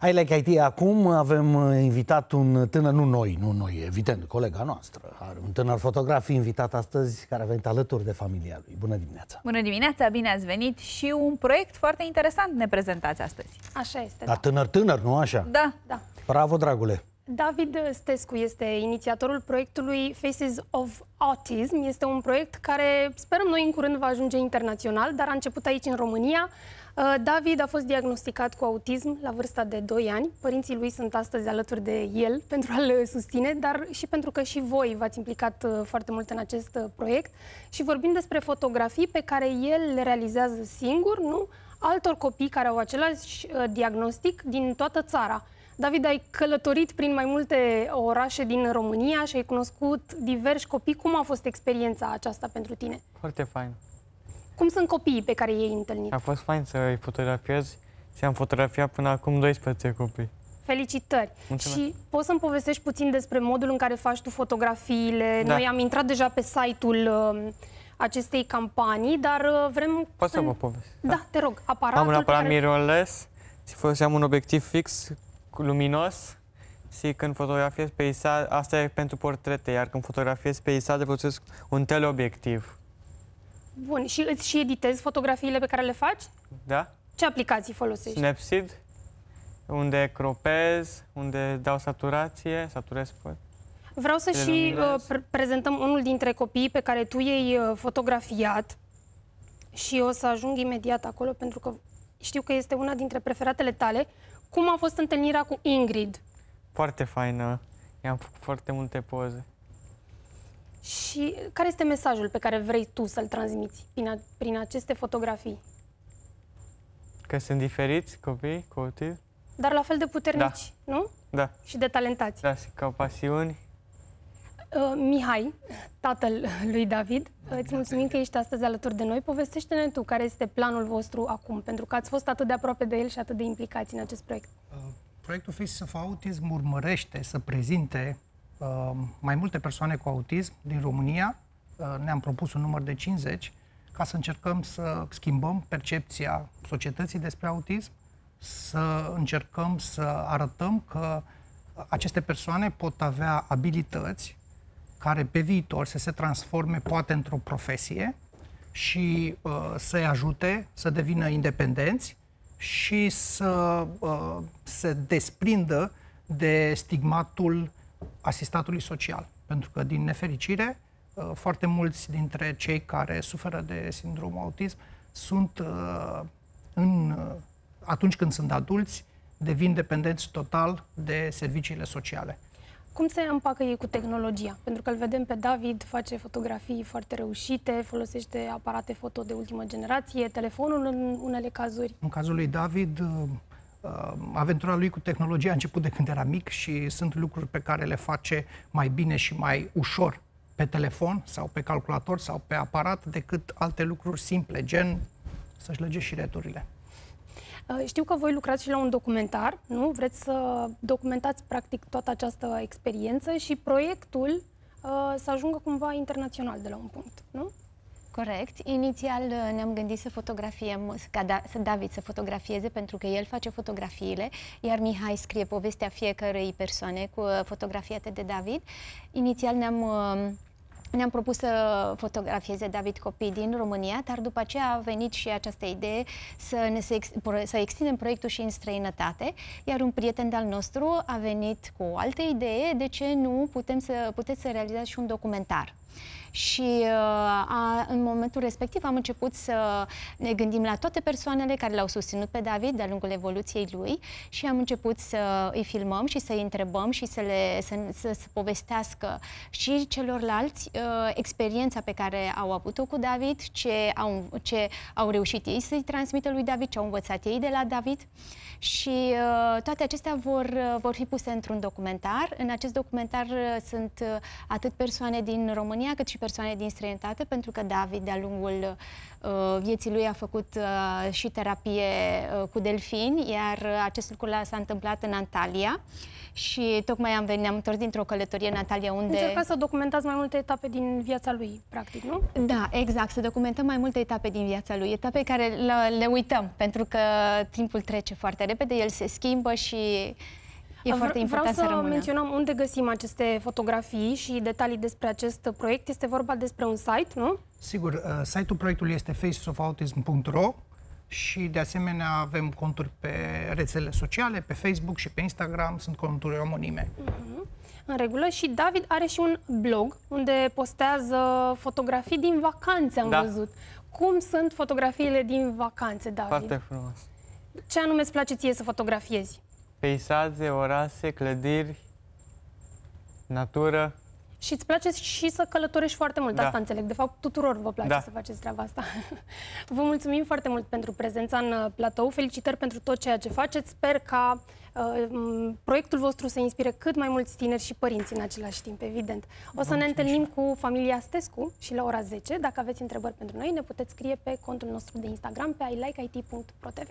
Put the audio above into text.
Hai la like IT. Acum avem uh, invitat un tânăr, nu noi, nu noi, evident, colega noastră. Are un tânăr fotograf invitat astăzi care a venit alături de familia lui. Bună dimineața! Bună dimineața, bine ați venit și un proiect foarte interesant ne prezentați astăzi. Așa este, Dar da. tânăr, tânăr, nu așa? Da, da. Bravo, dragule! David Stescu este inițiatorul proiectului Faces of Autism. Este un proiect care sperăm noi în curând va ajunge internațional, dar a început aici în România. Uh, David a fost diagnosticat cu autism la vârsta de 2 ani. Părinții lui sunt astăzi alături de el pentru a-l susține, dar și pentru că și voi v-ați implicat uh, foarte mult în acest uh, proiect. Și vorbim despre fotografii pe care el le realizează singur, nu? Altor copii care au același diagnostic din toată țara. David, ai călătorit prin mai multe orașe din România și ai cunoscut diversi copii. Cum a fost experiența aceasta pentru tine? Foarte fain. Cum sunt copiii pe care i-ai întâlnit? A fost fain să îi fotografiez și am fotografiat până acum 12 copii. Felicitări! Mulțumesc. Și poți să-mi povestești puțin despre modul în care faci tu fotografiile? Da. Noi am intrat deja pe site-ul um, acestei campanii, dar uh, vrem... Poți să, să vă povestesc? Da. da, te rog, aparatul... Am un aparat care... mirrorless și foloseam un obiectiv fix luminos și când fotografiez peisaje, asta e pentru portrete, iar când fotografiez peisaje folosesc un teleobiectiv. Bun, și îți și editezi fotografiile pe care le faci? Da. Ce aplicații folosești? Snapseed, unde cropez, unde dau saturație, saturez pot. Vreau să și uh, prezentăm unul dintre copiii pe care tu i-ai uh, fotografiat și o să ajung imediat acolo pentru că știu că este una dintre preferatele tale. Cum a fost întâlnirea cu Ingrid? Foarte faină. I-am făcut foarte multe poze. Și care este mesajul pe care vrei tu să-l transmiți prin, a, prin aceste fotografii? Că sunt diferiți copii, copii. Dar la fel de puternici, da. nu? Da. Și de talentați. Da, ca pasiuni Uh, Mihai, tatăl lui David, îți mulțumim că ești astăzi alături de noi. Povestește-ne tu care este planul vostru acum, pentru că ați fost atât de aproape de el și atât de implicați în acest proiect. Uh, proiectul Face of Autism urmărește să prezinte uh, mai multe persoane cu autism din România. Uh, ne-am propus un număr de 50 ca să încercăm să schimbăm percepția societății despre autism, să încercăm să arătăm că aceste persoane pot avea abilități care pe viitor să se transforme poate într-o profesie și uh, să-i ajute să devină independenți și să uh, se desprindă de stigmatul asistatului social. Pentru că, din nefericire, uh, foarte mulți dintre cei care suferă de sindromul autism sunt, uh, în, uh, atunci când sunt adulți, devin dependenți total de serviciile sociale. Cum se împacă ei cu tehnologia? Pentru că îl vedem pe David, face fotografii foarte reușite, folosește aparate foto de ultimă generație, telefonul în unele cazuri. În cazul lui David, uh, uh, aventura lui cu tehnologia a început de când era mic și sunt lucruri pe care le face mai bine și mai ușor pe telefon sau pe calculator sau pe aparat decât alte lucruri simple, gen să-și lege și returile. Uh, știu că voi lucrați și la un documentar, nu? Vreți să documentați practic toată această experiență și proiectul uh, să ajungă cumva internațional de la un punct, nu? Corect. Inițial uh, ne-am gândit să fotografiem, ca da, să David să fotografieze, pentru că el face fotografiile, iar Mihai scrie povestea fiecărei persoane cu fotografiate de David. Inițial ne-am ne-am propus să fotografieze David copii din România, dar după aceea a venit și această idee să, ne se, să extindem proiectul și în străinătate, iar un prieten de-al nostru a venit cu o altă idee, de ce nu putem să, puteți să realizați și un documentar și uh, a, în momentul respectiv am început să ne gândim la toate persoanele care l-au susținut pe David de-a lungul evoluției lui și am început să îi filmăm și să îi întrebăm și să le să, să, să povestească și celorlalți uh, experiența pe care au avut-o cu David, ce au, ce au reușit ei să-i transmită lui David, ce au învățat ei de la David și uh, toate acestea vor, uh, vor fi puse într-un documentar. În acest documentar uh, sunt uh, atât persoane din România cât și și persoane din străinătate, pentru că David, de-a lungul uh, vieții lui, a făcut uh, și terapie uh, cu delfini, iar uh, acest lucru s-a întâmplat în Antalya și tocmai am venit, am întors dintr-o călătorie în Antalya unde... Încerca să documentați mai multe etape din viața lui, practic, nu? Da, exact, să documentăm mai multe etape din viața lui, etape care le, le uităm, pentru că timpul trece foarte repede, el se schimbă și E foarte important Vreau să, să rămână. menționăm unde găsim aceste fotografii și detalii despre acest proiect. Este vorba despre un site, nu? Sigur, uh, site-ul proiectului este faceofautism.ro și de asemenea avem conturi pe rețele sociale, pe Facebook și pe Instagram, sunt conturi omonime. Uh-huh. În regulă și David are și un blog unde postează fotografii din vacanțe, am da. văzut. Cum sunt fotografiile din vacanțe, David? Foarte frumos. Ce anume îți place ție să fotografiezi? peisaje, orașe, clădiri, natură. Și îți place și să călătorești foarte mult, da. asta înțeleg. De fapt, tuturor vă place da. să faceți treaba asta. Vă mulțumim foarte mult pentru prezența în uh, platou, felicitări pentru tot ceea ce faceți. Sper ca uh, proiectul vostru să inspire cât mai mulți tineri și părinți în același timp, evident. O să ne întâlnim cu familia Stescu și la ora 10. Dacă aveți întrebări pentru noi, ne puteți scrie pe contul nostru de Instagram pe ilikeIT.protv.